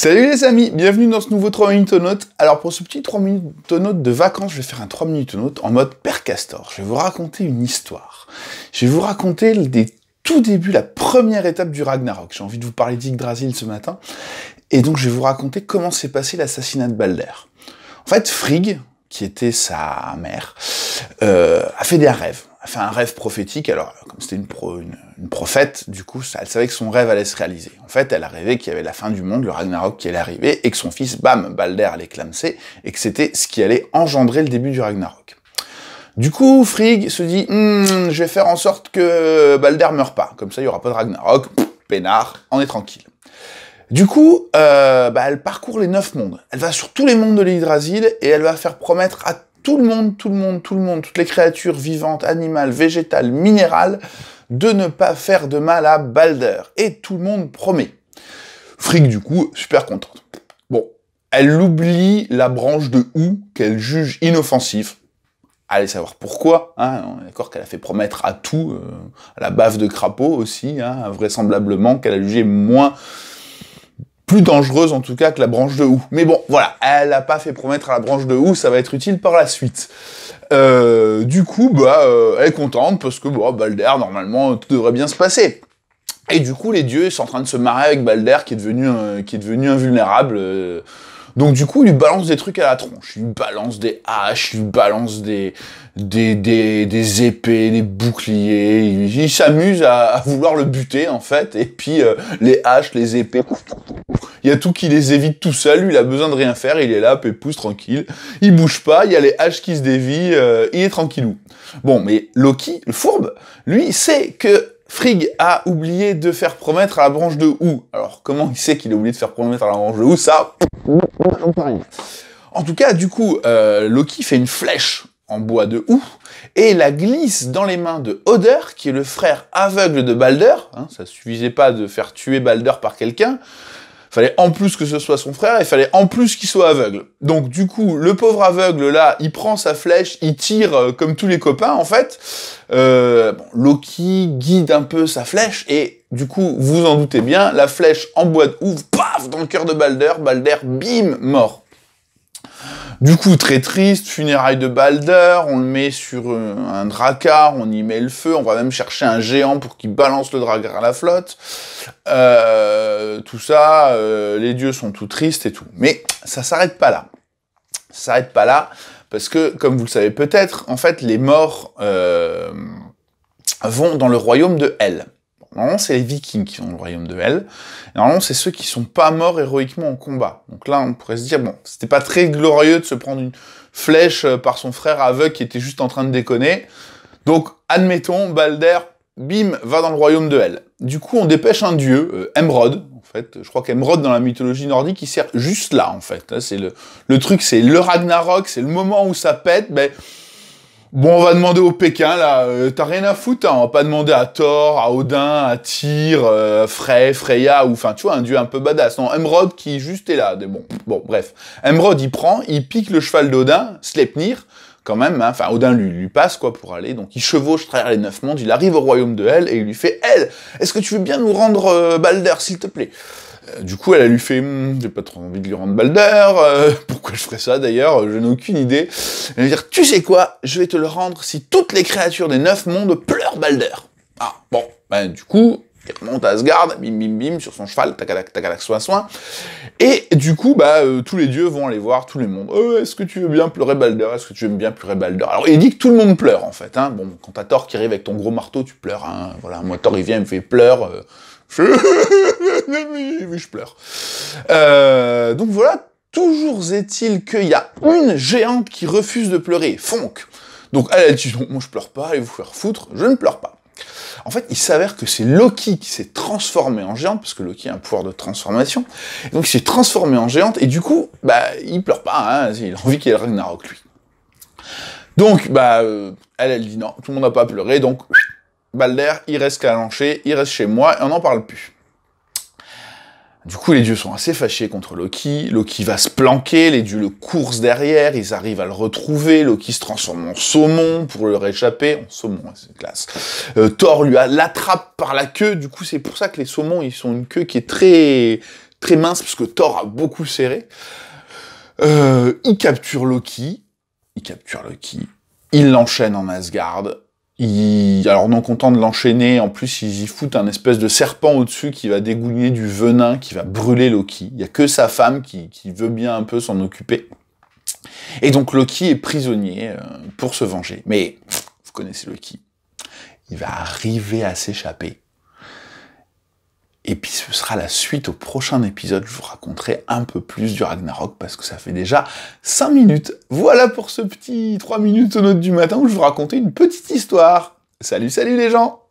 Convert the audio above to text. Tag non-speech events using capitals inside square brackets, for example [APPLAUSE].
Salut les amis, bienvenue dans ce nouveau 3 minutes au Alors pour ce petit 3 minutes au note de vacances, je vais faire un 3 minutes au note en mode père castor. Je vais vous raconter une histoire. Je vais vous raconter des tout début, la première étape du Ragnarok. J'ai envie de vous parler d'Yggdrasil ce matin. Et donc je vais vous raconter comment s'est passé l'assassinat de Balder. En fait, Frigg, qui était sa mère, euh, a fait des rêves fait un rêve prophétique. Alors, comme c'était une, pro, une, prophète, du coup, ça, elle savait que son rêve allait se réaliser. En fait, elle a rêvé qu'il y avait la fin du monde, le Ragnarok qui allait arriver, et que son fils, bam, Balder allait clamser, et que c'était ce qui allait engendrer le début du Ragnarok. Du coup, Frigg se dit hmm, je vais faire en sorte que Balder meurt pas. Comme ça, il y aura pas de Ragnarok. peinard, on est tranquille. Du coup, euh, bah, elle parcourt les neuf mondes. Elle va sur tous les mondes de l'hydrasile, et elle va faire promettre à tout le monde, tout le monde, tout le monde, toutes les créatures vivantes, animales, végétales, minérales, de ne pas faire de mal à Balder. Et tout le monde promet. Frick, du coup, super contente. Bon, elle oublie la branche de ou qu'elle juge inoffensive. Allez savoir pourquoi, hein, on est d'accord qu'elle a fait promettre à tout, euh, à la bave de crapaud aussi, hein, vraisemblablement qu'elle a jugé moins plus dangereuse en tout cas que la branche de houx. Mais bon, voilà, elle n'a pas fait promettre à la branche de houx, ça va être utile par la suite. Euh, du coup, bah, euh, elle est contente parce que bah, Balder, normalement, tout devrait bien se passer. Et du coup, les dieux sont en train de se marrer avec Balder qui est devenu, qui est devenu invulnérable euh, donc du coup, il lui balance des trucs à la tronche. Il lui balance des haches, il lui balance des, des, des, des épées, des boucliers. Il, s'amuse à, vouloir le buter, en fait. Et puis, euh, les haches, les épées... Il y a tout qui les évite tout seul. Lui, il a besoin de rien faire. Il est là, pépouze, tranquille. Il bouge pas. Il y a les haches qui se dévient. Euh, il est tranquillou. Bon, mais Loki, le fourbe, lui, sait que Frigg a oublié de faire promettre à la branche de Ou. Alors, comment il sait qu'il a oublié de faire promettre à la branche de Hou Ça, En tout cas, du coup, euh, Loki fait une flèche en bois de Hou et la glisse dans les mains de Oder, qui est le frère aveugle de Balder. Ça hein, ça suffisait pas de faire tuer Balder par quelqu'un fallait en plus que ce soit son frère, il fallait en plus qu'il soit aveugle. Donc du coup, le pauvre aveugle là, il prend sa flèche, il tire euh, comme tous les copains en fait. Euh, Loki guide un peu sa flèche et du coup, vous en doutez bien, la flèche en boîte, ouvre, paf, dans le cœur de Balder, Balder, bim, mort. Du coup, très triste, funérailles de Balder, on le met sur euh, un dracar, on y met le feu, on va même chercher un géant pour qu'il balance le dracar à la flotte. Euh, tout ça, euh, les dieux sont tout tristes et tout. Mais ça s'arrête pas là. Ça s'arrête pas là, parce que, comme vous le savez peut-être, en fait, les morts vont dans le royaume de Hel. Normalement, c'est les Vikings qui ont le royaume de Hel. normalement, c'est ceux qui sont pas morts héroïquement en combat. Donc là, on pourrait se dire, bon, c'était pas très glorieux de se prendre une flèche euh, par son frère aveugle qui était juste en train de déconner. Donc, admettons, Balder, bim, va dans le royaume de Hel. Du coup, on dépêche un dieu, euh, Emrod, en fait. Je crois qu'Emrod, dans la mythologie nordique, il sert juste là, en fait. C'est le, truc, c'est le Ragnarok, c'est le moment où ça pète, ben... Bon, on va demander au Pékin, là, euh, t'as rien à foutre, hein, on va pas demander à Thor, à Odin, à Tyr, euh, Frey, Freya, ou enfin, tu vois, un dieu un peu badass. Non, Emrod qui juste est là, mais bon, bon, bref. Emrod, il prend, il pique le cheval d'Odin, Sleipnir, quand même, hein. enfin, Odin lui, lui passe, quoi, pour aller, donc il chevauche travers les neuf mondes, il arrive au royaume de Hel, et il lui fait « Hel, est-ce que tu veux bien nous rendre euh, Balder, s'il te plaît ?» Euh, du coup, elle, a lui fait hum, J'ai pas trop envie de lui rendre Balder, euh, [LAUGHS] pourquoi je ferais ça d'ailleurs euh, Je n'ai aucune idée. Elle lui dire Tu sais quoi Je vais te le rendre si toutes les créatures des neuf mondes pleurent Balder. » Ah, bon, ben du coup, il remonte à Asgard, bim bim bim, sur son cheval, tacalac tacalac, soin soin. Et du coup, bah, tous les dieux vont aller voir tous les mondes. Euh, est-ce que tu veux bien pleurer Balder Est-ce que tu aimes bien pleurer Balder Alors il dit que tout le monde pleure en fait. Hein. Bon, quand t'as Thor qui arrive avec ton gros marteau, tu pleures. Hein. Voilà, moi Thor il vient, il me fait pleurer. Je, [LAUGHS] je pleure. Euh, donc voilà, toujours est-il qu'il y a une géante qui refuse de pleurer, Fonk. Donc elle elle dit, moi je pleure pas, allez vous faire foutre, je ne pleure pas. En fait, il s'avère que c'est Loki qui s'est transformé en géante, parce que Loki a un pouvoir de transformation, donc il s'est transformé en géante, et du coup, bah, il pleure pas, hein, il a envie qu'il y ait le Ragnarok, lui. Donc, bah, euh, elle, elle dit non, tout le monde n'a pas pleuré, donc Balder, il reste calanché, il reste chez moi, et on n'en parle plus. Du coup, les dieux sont assez fâchés contre Loki. Loki va se planquer, les dieux le coursent derrière, ils arrivent à le retrouver. Loki se transforme en saumon pour leur échapper... En saumon, c'est classe. Euh, Thor lui l'attrape par la queue. Du coup, c'est pour ça que les saumons, ils ont une queue qui est très, très mince, parce que Thor a beaucoup serré. Euh, il capture Loki. Il capture Loki. Il l'enchaîne en Asgard alors non content de l'enchaîner, en plus ils y foutent un espèce de serpent au-dessus qui va dégouliner du venin, qui va brûler Loki. Il y a que sa femme qui, qui veut bien un peu s'en occuper. Et donc Loki est prisonnier euh, pour se venger. Mais vous connaissez Loki. Il va arriver à s'échapper. Et puis ce sera la suite au prochain épisode, je vous raconterai un peu plus du Ragnarok parce que ça fait déjà 5 minutes. Voilà pour ce petit 3 minutes au note du matin où je vous racontais une petite histoire. Salut, salut les gens